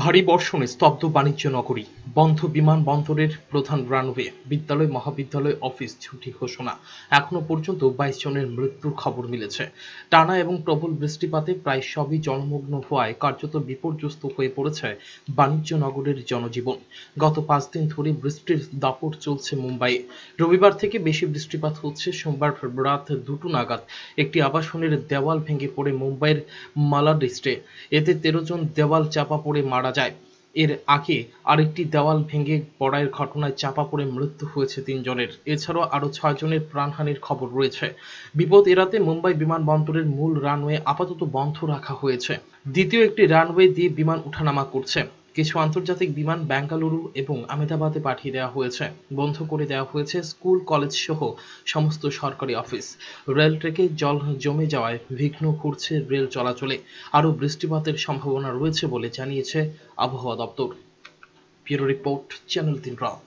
ভারী বর্ষণে স্তব্ধ বাণিজ্য নগরী বন্ধ বিমানবন্দরের প্রধান রানওয়ে বিদ্যালয় মহাবিদ্যালয় অফিস ছুটি ঘোষণা এখনো পর্যন্ত বাইশ জনের মৃত্যুর খবর মিলেছে টানা এবং প্রবল বৃষ্টিপাতে প্রায় সবই জলমগ্ন হওয়ায় কার্যত বিপর্যস্ত হয়ে পড়েছে বাণিজ্য নগরের জনজীবন গত পাঁচ দিন ধরে বৃষ্টির দাপট চলছে মুম্বাইয়ে রবিবার থেকে বেশি বৃষ্টিপাত হচ্ছে সোমবার রাত দুটো নাগাদ একটি আবাসনের দেওয়াল ভেঙে পড়ে মুম্বাইয়ের মালা ডিস্ট্রে এতে তেরো জন দেওয়াল চাপা পড়ে মারা মারা যায় এর আগে আরেকটি দেওয়াল ভেঙে পড়ার ঘটনায় চাপা পড়ে মৃত্যু হয়েছে তিনজনের এছাড়াও আরও ছয়জনের প্রাণহানির খবর রয়েছে বিপদ এড়াতে মুম্বাই বিমানবন্দরের মূল রানওয়ে আপাতত বন্ধ রাখা হয়েছে দ্বিতীয় একটি রানওয়ে দিয়ে বিমান ওঠানামা করছে কিছু আন্তর্জাতিক বিমান বেঙ্গালুরু এবং আমেদাবাদে পাঠিয়ে দেওয়া হয়েছে বন্ধ করে দেওয়া হয়েছে স্কুল কলেজ সহ সমস্ত সরকারি অফিস রেল ট্রেকে জল জমে যাওয়ায় বিঘ্ন ঘুরছে রেল চলাচলে আরও বৃষ্টিপাতের সম্ভাবনা রয়েছে বলে জানিয়েছে আবহাওয়া দপ্তর ব্যুরো রিপোর্ট চ্যানেল তিন রথ